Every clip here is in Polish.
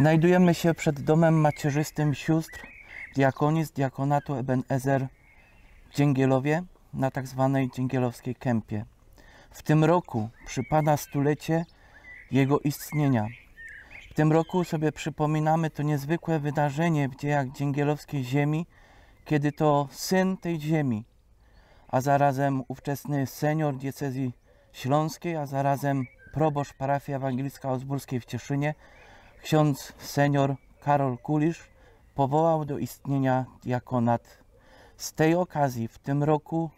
Znajdujemy się przed domem macierzystym sióstr diakoni z diakonatu Ebenezer w Dzięgielowie na tzw. Tak dzięgielowskiej Kępie. W tym roku przypada stulecie jego istnienia. W tym roku sobie przypominamy to niezwykłe wydarzenie w dziejach dzięgielowskiej ziemi, kiedy to syn tej ziemi, a zarazem ówczesny senior diecezji śląskiej, a zarazem proboszcz parafii ewangelicka Osburskiej w Cieszynie, Ksiądz senior Karol Kulisz powołał do istnienia diakonat. Z tej okazji w tym roku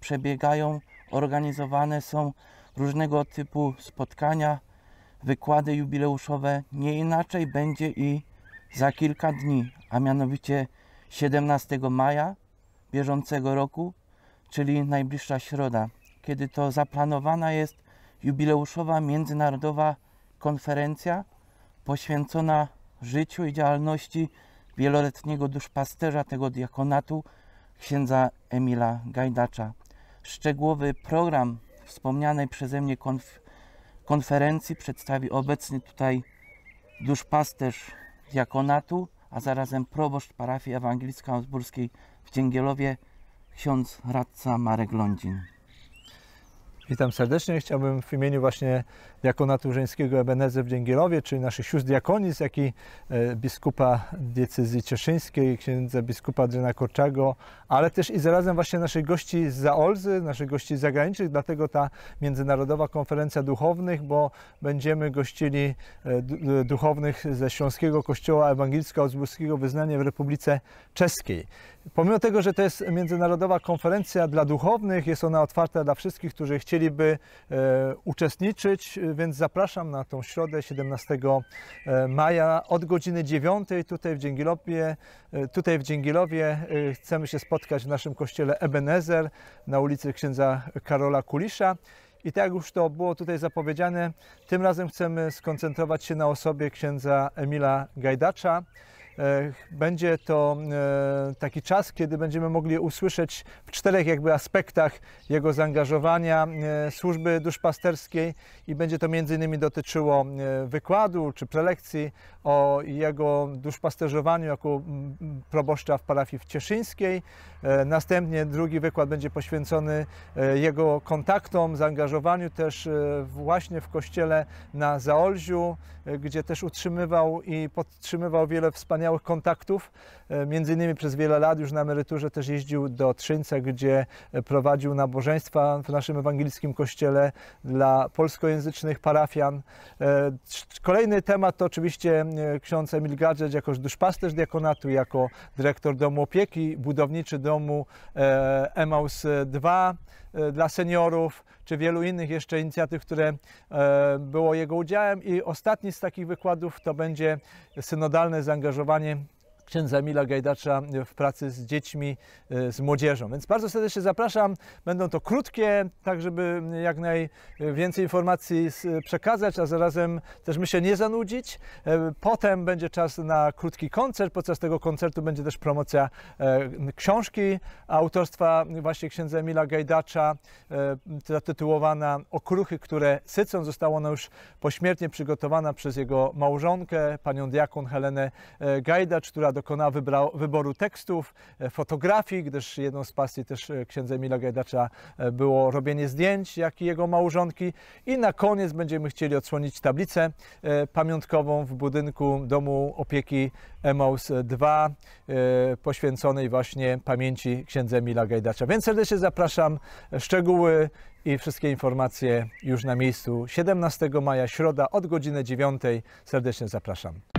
przebiegają, organizowane są różnego typu spotkania, wykłady jubileuszowe. Nie inaczej będzie i za kilka dni, a mianowicie 17 maja bieżącego roku, czyli najbliższa środa, kiedy to zaplanowana jest jubileuszowa międzynarodowa konferencja poświęcona życiu i działalności wieloletniego duszpasterza tego diakonatu, księdza Emila Gajdacza. Szczegółowy program wspomnianej przeze mnie konf konferencji przedstawi obecny tutaj duszpasterz diakonatu, a zarazem proboszcz parafii ewangelicko-augsburskiej w Dzięgielowie, ksiądz radca Marek Lądzin. Witam serdecznie. Chciałbym w imieniu właśnie diakonatu żeńskiego Ebenezer w Dzięgielowie, czyli naszych sióstr diakonic, jak i e, biskupa diecezji cieszyńskiej, księdza biskupa Adriana Korczago, ale też i zarazem właśnie naszych gości z Zaolzy, naszych gości zagranicznych, dlatego ta Międzynarodowa Konferencja Duchownych, bo będziemy gościli e, duchownych ze Śląskiego Kościoła ewangelicko ozburskiego Wyznania w Republice Czeskiej. Pomimo tego, że to jest międzynarodowa konferencja dla duchownych, jest ona otwarta dla wszystkich, którzy chcieliby e, uczestniczyć, więc zapraszam na tą środę 17 e, maja od godziny 9 e, tutaj w Dzięgilowie. Tutaj w Dzięgilowie chcemy się spotkać w naszym kościele Ebenezer na ulicy księdza Karola Kulisza. I tak jak już to było tutaj zapowiedziane, tym razem chcemy skoncentrować się na osobie księdza Emila Gajdacza. E, będzie to e, taki czas, kiedy będziemy mogli usłyszeć w czterech jakby aspektach jego zaangażowania e, służby duszpasterskiej i będzie to między innymi dotyczyło wykładu czy prelekcji o jego duszpasterzowaniu jako proboszcza w parafii w Cieszyńskiej. Następnie drugi wykład będzie poświęcony jego kontaktom, zaangażowaniu też właśnie w kościele na Zaolziu, gdzie też utrzymywał i podtrzymywał wiele wspaniałych wspaniałych kontaktów. E, między innymi przez wiele lat już na emeryturze też jeździł do Trzyńca, gdzie e, prowadził nabożeństwa w naszym ewangelickim kościele dla polskojęzycznych parafian. E, kolejny temat to oczywiście ksiądz Emil Gadżet jako duszpasterz diakonatu, jako dyrektor domu opieki, budowniczy domu Emaus 2, E, dla seniorów, czy wielu innych jeszcze inicjatyw, które e, było jego udziałem. I ostatni z takich wykładów to będzie synodalne zaangażowanie księdza Emila Gajdacza w pracy z dziećmi, e, z młodzieżą. Więc bardzo serdecznie zapraszam. Będą to krótkie, tak żeby jak najwięcej informacji przekazać, a zarazem też my się nie zanudzić. E, potem będzie czas na krótki koncert. Podczas tego koncertu będzie też promocja e, książki autorstwa właśnie księdza Emila Gajdacza, zatytułowana Okruchy, które sycą. Została ona już pośmiertnie przygotowana przez jego małżonkę, panią diakon Helenę Gajdacz, która dokonała wybrał, wyboru tekstów, e, fotografii, gdyż jedną z pasji też e, księdza Emila Gajdacza e, było robienie zdjęć, jak i jego małżonki. I na koniec będziemy chcieli odsłonić tablicę pamiątkową w budynku Domu Opieki Emaus 2, poświęconej właśnie pamięci księdza Emila Gajdacza. Więc serdecznie zapraszam. Szczegóły i wszystkie informacje już na miejscu 17 maja, środa od godziny 9. Serdecznie zapraszam.